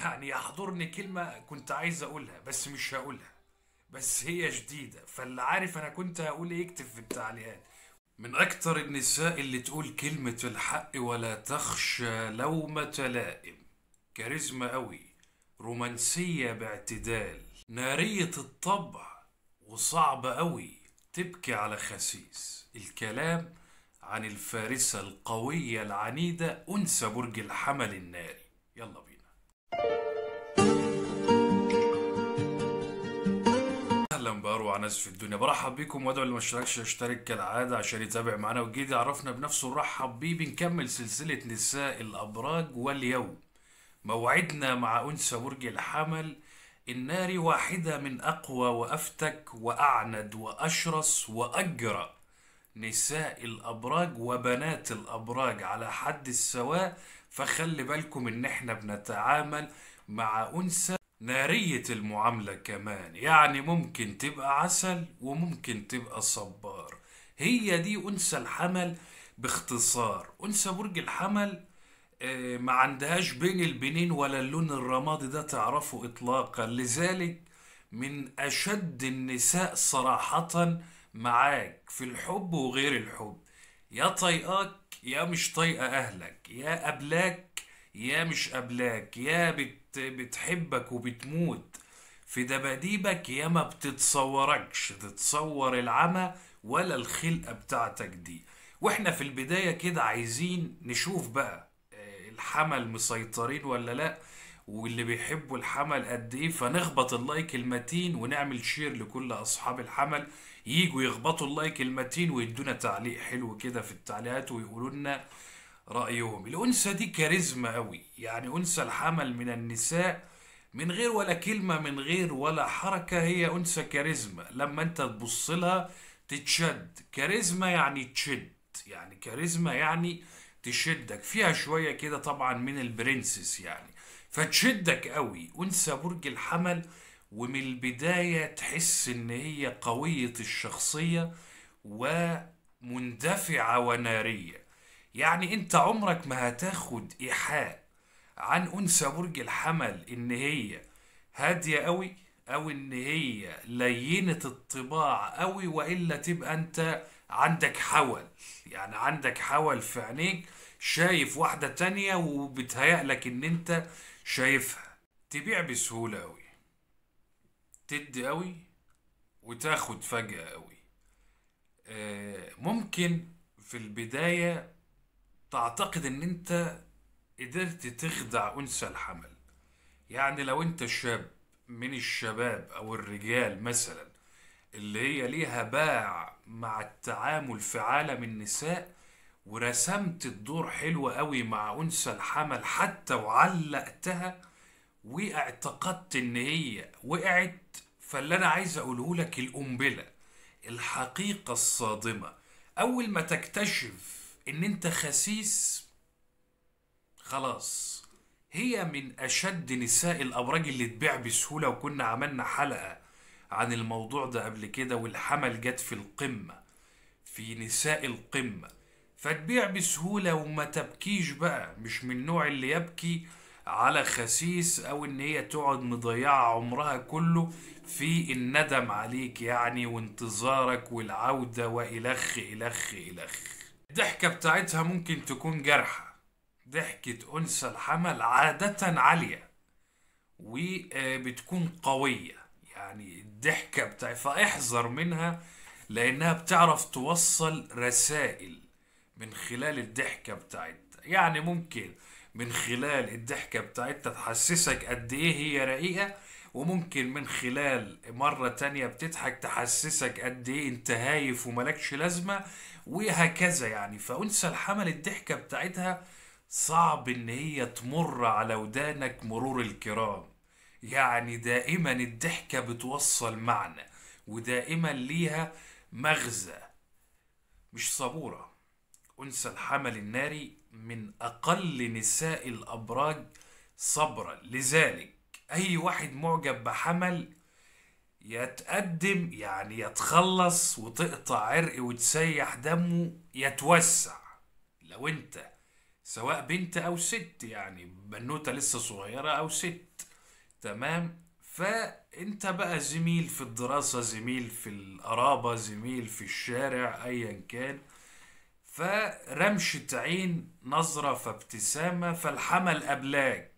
يعني يحضرني كلمة كنت عايز أقولها بس مش هقولها بس هي جديدة فاللي عارف أنا كنت هقول إيه يكتب في التعليقات من أكتر النساء اللي تقول كلمة الحق ولا تخشى لومة لائم كاريزما أوي رومانسية باعتدال نارية الطبع وصعبة أوي تبكي على خسيس الكلام عن الفارسة القوية العنيدة أنثى برج الحمل الناري يلا بينا واروع ناس في الدنيا برحب بيكم وادعو اللي ما اشتركش يشترك كالعاده عشان يتابع معانا وجديد يعرفنا بنفسه نرحب بيه بنكمل سلسله نساء الابراج واليوم موعدنا مع انثى برج الحمل الناري واحده من اقوى وافتك واعند واشرس واجرأ نساء الابراج وبنات الابراج على حد السواء فخلي بالكم ان احنا بنتعامل مع انثى نارية المعاملة كمان يعني ممكن تبقى عسل وممكن تبقى صبار هي دي أنثى الحمل باختصار أنثى برج الحمل آه، ما عندهاش بين البنين ولا اللون الرمادي ده تعرفه إطلاقا لذلك من أشد النساء صراحة معاك في الحب وغير الحب يا طايقاك يا مش طايقة أهلك يا قبلاك يا مش قبلاك يا بت بتحبك وبتموت في دباديبك يا ما بتتصوركش تتصور العمى ولا الخلقة بتاعتك دي واحنا في البداية كده عايزين نشوف بقى آه، الحمل مسيطرين ولا لأ واللي بيحبوا الحمل قد ايه فنخبط اللايك المتين ونعمل شير لكل اصحاب الحمل يجوا يخبطوا اللايك المتين ويدونا تعليق حلو كده في التعليقات ويقولوا لنا رأيهم الأنثى دي كاريزما قوي يعني أنثى الحمل من النساء من غير ولا كلمة من غير ولا حركة هي أنثى كاريزما لما أنت تبص لها تتشد كاريزما يعني تشد يعني كاريزما يعني تشدك فيها شوية كده طبعا من البرنسس يعني فتشدك قوي أنثى برج الحمل ومن البداية تحس إن هي قوية الشخصية ومندفعة ونارية يعني انت عمرك ما هتاخد ايحاء عن انثى برج الحمل ان هي هاديه قوي او ان هي لينه الطباع قوي والا تبقى انت عندك حول يعني عندك حول في عينيك شايف واحده تانية وبتهيألك ان انت شايفها تبيع بسهوله قوي تدي قوي وتاخد فجاه قوي آه، ممكن في البدايه تعتقد ان انت قدرت تخدع انثى الحمل يعني لو انت شاب من الشباب او الرجال مثلا اللي هي ليها باع مع التعامل في عالم النساء ورسمت الدور حلو قوي مع انثى الحمل حتى وعلقتها واعتقدت ان هي وقعت فاللي انا عايز اقوله لك القنبله الحقيقه الصادمه اول ما تكتشف ان انت خسيس خلاص هي من اشد نساء الابراج اللي تبيع بسهوله وكنا عملنا حلقه عن الموضوع ده قبل كده والحمل جت في القمه في نساء القمه فتبيع بسهوله وما تبكيش بقى مش من النوع اللي يبكي على خسيس او ان هي تقعد مضيعه عمرها كله في الندم عليك يعني وانتظارك والعوده والخ الخ الخ, إلخ. الضحكة بتاعتها ممكن تكون جرحة ضحكة أنثى الحمل عادة عالية وبتكون قوية يعني الضحكة بتاعتها فاحذر منها لأنها بتعرف توصل رسائل من خلال الضحكة بتاعتها يعني ممكن من خلال الضحكة بتاعتها تحسسك قد إيه هي رقيقة وممكن من خلال مرة تانية بتضحك تحسسك قد إيه أنت هايف وملكش لازمة وهكذا يعني فأنثى الحمل الضحكة بتاعتها صعب إن هي تمر على ودانك مرور الكرام يعني دائما الضحكة بتوصل معنى ودائما ليها مغزى مش صبورة أنثى الحمل الناري من أقل نساء الأبراج صبرا لذلك أي واحد معجب بحمل يتقدم يعني يتخلص وتقطع عرقي وتسيح دمه يتوسع لو انت سواء بنت او ست يعني بنوته لسه صغيره او ست تمام فانت بقى زميل في الدراسه زميل في القرابه زميل في الشارع ايا كان فرمشة عين نظرة فابتسامة فالحمل أبلاك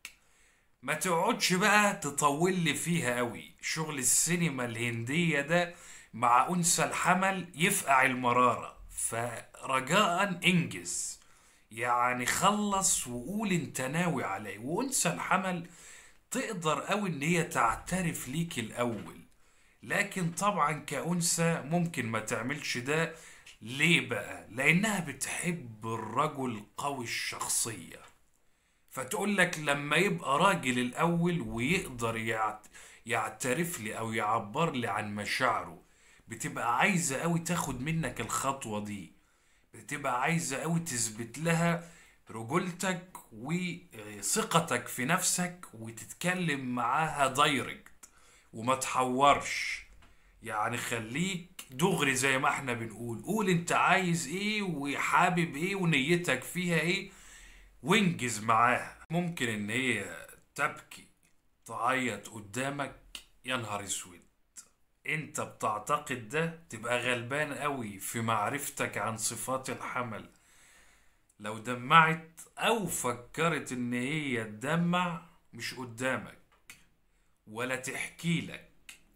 ما تقعدش بقى تطول لي فيها قوي شغل السينما الهندية ده مع أنثى الحمل يفقع المرارة فرجاء انجز يعني خلص وقول انت ناوي عليه وانثى الحمل تقدر او ان هي تعترف ليك الاول لكن طبعا كأنثى ممكن ما تعملش ده ليه بقى لانها بتحب الرجل قوي الشخصيه فتقول لك لما يبقى راجل الأول ويقدر يعترف لي أو يعبر لي عن مشاعره بتبقى عايزة أوي تاخد منك الخطوة دي بتبقى عايزة أوي تثبت لها رجولتك وثقتك في نفسك وتتكلم معاها دايركت وما تحورش يعني خليك دغري زي ما احنا بنقول قول انت عايز ايه وحابب ايه ونيتك فيها ايه وانجز معاها ممكن ان هي تبكي تعيط قدامك يا نهار اسود انت بتعتقد ده تبقى غلبان قوي في معرفتك عن صفات الحمل لو دمعت او فكرت ان هي تدمع مش قدامك ولا تحكي لك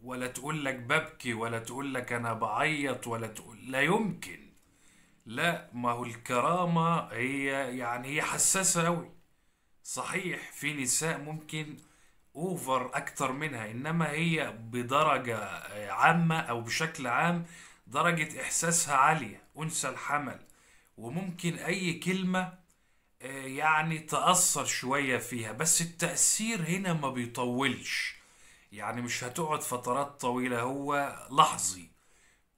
ولا تقول لك ببكي ولا تقول لك انا بعيط ولا تقول لا يمكن لا ما هو الكرامة هي يعني هي حساسة أوي صحيح في نساء ممكن أوفر أكتر منها إنما هي بدرجة عامة أو بشكل عام درجة إحساسها عالية أنثى الحمل وممكن أي كلمة آه، يعني تأثر شوية فيها بس التأثير هنا ما بيطولش يعني مش هتقعد فترات طويلة هو لحظي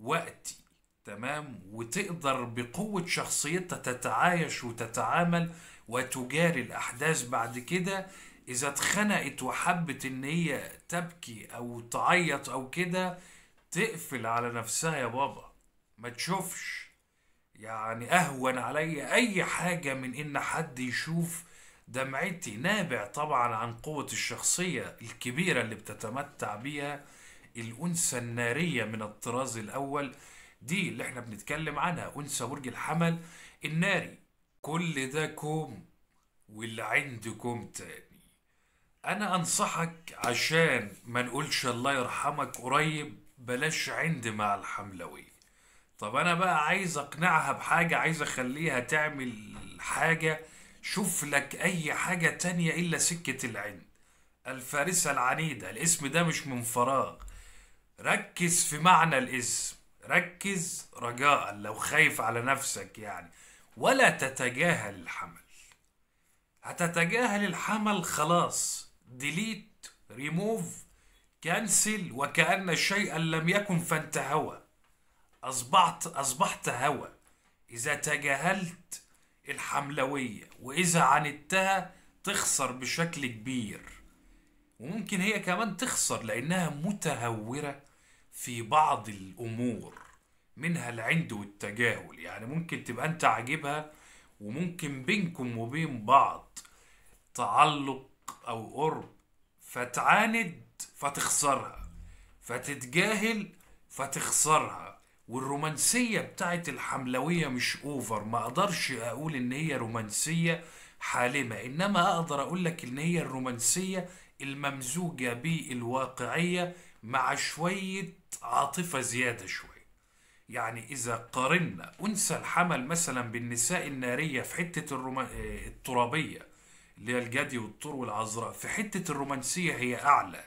وقتي تمام وتقدر بقوة شخصيتها تتعايش وتتعامل وتجاري الأحداث بعد كده إذا اتخنقت وحبت إن هي تبكي أو تعيط أو كده تقفل على نفسها يا بابا ما تشوفش يعني أهون عليا أي حاجة من إن حد يشوف دمعتي نابع طبعا عن قوة الشخصية الكبيرة اللي بتتمتع بيها الأنثى النارية من الطراز الأول دي اللي احنا بنتكلم عنها أنثى برج الحمل الناري كل ده كوم واللي عندكم تاني أنا أنصحك عشان ما نقولش الله يرحمك قريب بلاش عند مع الحملوي طب أنا بقى عايز أقنعها بحاجة عايز أخليها تعمل حاجة شوف لك أي حاجة تانية إلا سكة العند الفارسة العنيدة الاسم ده مش من فراغ ركز في معنى الاسم ركز رجاء لو خايف على نفسك يعني ولا تتجاهل الحمل هتتجاهل الحمل خلاص ديليت ريموف كانسل وكأن شيئا لم يكن فانت هوى أصبحت أصبحت هوى إذا تجاهلت الحملوية وإذا عندتها تخسر بشكل كبير وممكن هي كمان تخسر لأنها متهورة في بعض الامور منها العند والتجاهل يعني ممكن تبقى انت عاجبها وممكن بينكم وبين بعض تعلق او قرب فتعاند فتخسرها فتتجاهل فتخسرها والرومانسية بتاعت الحملوية مش اوفر ما اقدرش اقول ان هي رومانسية حالمة انما اقدر اقول لك ان هي الرومانسية الممزوجة بالواقعية مع شوية عاطفة زيادة شوي يعني إذا قارنا أنثى الحمل مثلا بالنساء النارية في حتة الروم... آه، الترابية اللي هي الجدي والطر والعذراء في حتة الرومانسية هي أعلى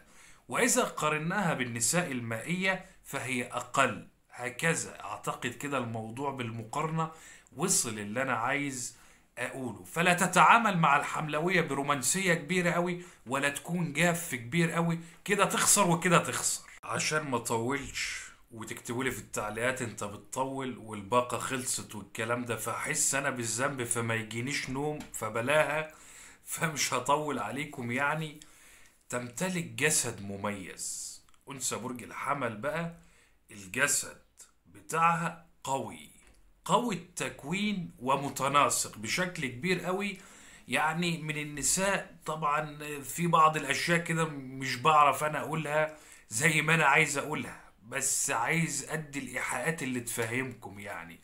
وإذا قارناها بالنساء المائية فهي أقل هكذا أعتقد كده الموضوع بالمقارنة وصل اللي أنا عايز أقوله فلا تتعامل مع الحملوية برومانسية كبيرة قوي ولا تكون جاف كبير قوي كده تخسر وكده تخسر عشان ما طولش وتكتبوا لي في التعليقات انت بتطول والباقة خلصت والكلام ده فاحس انا بالذنب فما يجينيش نوم فبلاها فمش هطول عليكم يعني تمتلك جسد مميز انثى برج الحمل بقى الجسد بتاعها قوي قوي التكوين ومتناسق بشكل كبير قوي يعني من النساء طبعا في بعض الاشياء كده مش بعرف انا اقولها زي ما انا عايز اقولها بس عايز ادي الايحاءات اللي تفهمكم يعني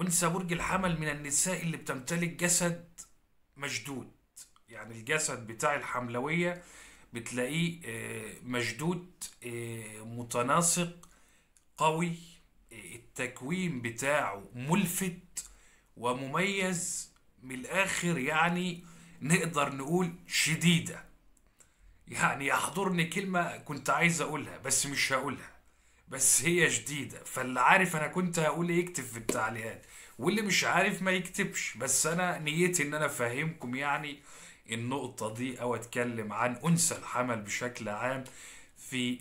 انثى برج الحمل من النساء اللي بتمتلك جسد مشدود يعني الجسد بتاع الحملويه بتلاقيه آه، مشدود آه، متناسق قوي آه، التكوين بتاعه ملفت ومميز من الاخر يعني نقدر نقول شديده يعني يحضرني كلمة كنت عايز أقولها بس مش هقولها بس هي جديدة فاللي عارف أنا كنت هقول إيه يكتب في التعليقات واللي مش عارف ما يكتبش بس أنا نيتي إن أنا أفهمكم يعني النقطة دي أو أتكلم عن أنثى الحمل بشكل عام في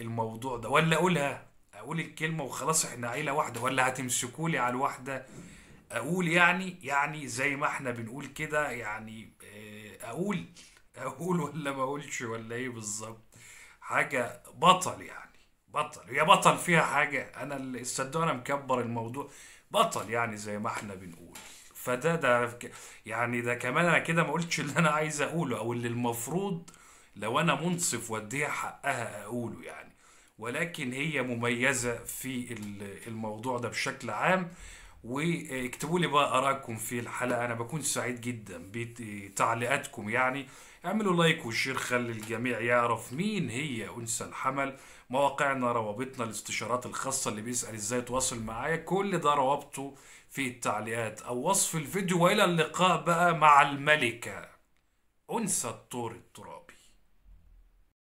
الموضوع ده ولا أقولها أقول الكلمة وخلاص إحنا عيلة واحدة ولا هتمسكولي على الواحدة أقول يعني يعني زي ما إحنا بنقول كده يعني آه، أقول اقول ولا ما اقولش ولا ايه بالظبط حاجه بطل يعني بطل يا بطل فيها حاجه انا اللي انا مكبر الموضوع بطل يعني زي ما احنا بنقول فده ده يعني ده كمان انا كده ما قلتش اللي انا عايز اقوله او اللي المفروض لو انا منصف واديها حقها اقوله يعني ولكن هي مميزه في الموضوع ده بشكل عام واكتبوا لي بقى ارائكم في الحلقه انا بكون سعيد جدا بتعليقاتكم يعني اعملوا لايك وشير خلي الجميع يعرف مين هي انثى الحمل مواقعنا روابطنا الاستشارات الخاصه اللي بيسال ازاي يتواصل معايا كل ده روابطه في التعليقات او وصف الفيديو والى اللقاء بقى مع الملكه انثى الطور التراب